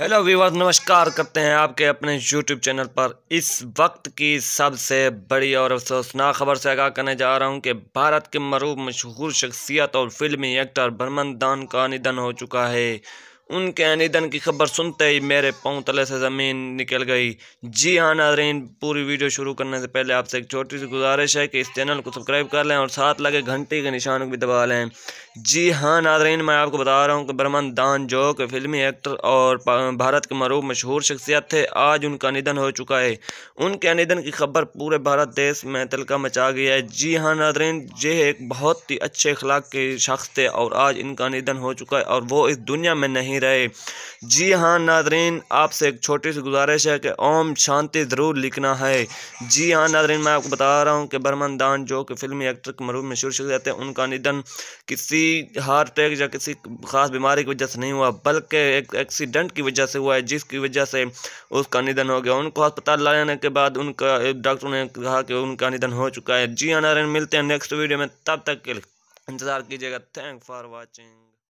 hello Weaver नमस्कार करते हैं आपके अपने यूट्यूब चैनल पर इस वक्त की सबसे बड़ी और अफसोसनाक खबर से आगाह करने जा रहा हूं कि भारत के मरूब मशहूर शख्सियत और फिल्मी एक्टर भरमन दान का निधन हो चुका है उनके निधन की खबर सुनते ही मेरे पाँव तले से ज़मीन निकल गई जी हाँ नाजरीन पूरी वीडियो शुरू करने से पहले आपसे एक छोटी सी गुजारिश है कि इस चैनल को सब्सक्राइब कर लें और साथ लगे घंटे के निशान को भी दबा लें जी हाँ नाजरीन मैं आपको बता रहा हूँ कि बर्मन दान जो कि फिल्मी एक्टर और भारत के मरूब मशहूर शख्सियत थे आज उनका निधन हो चुका है उनके निधन की खबर पूरे भारत देश में तलका मचा गया है जी हाँ नाजरीन ये एक बहुत ही अच्छे अखलाक के शख्स थे और आज इनका निधन हो चुका है और वो इस दुनिया में नहीं नहीं रहे जी हाँ नादरीन आपसे एक छोटी सी गुजारिश है कि ओम शांति ज़रूर लिखना है जी हाँ नादरीन मैं आपको बता रहा हूँ कि बर्मन दान जो कि फिल्मी एक्टर मरूफ मशहूर शख्सियत है उनका निधन किसी हार्ट अटैक या किसी ख़ास बीमारी की वजह से नहीं हुआ बल्कि एक एक्सीडेंट की वजह से हुआ है जिसकी वजह से उसका निधन हो गया उनको अस्पताल लाने के बाद उनका डॉक्टर ने कहा कि उनका निधन हो चुका है जी हाँ नारायण मिलते हैं नेक्स्ट वीडियो में तब तक के लिए इंतज़ार कीजिएगा थैंक फॉर वॉचिंग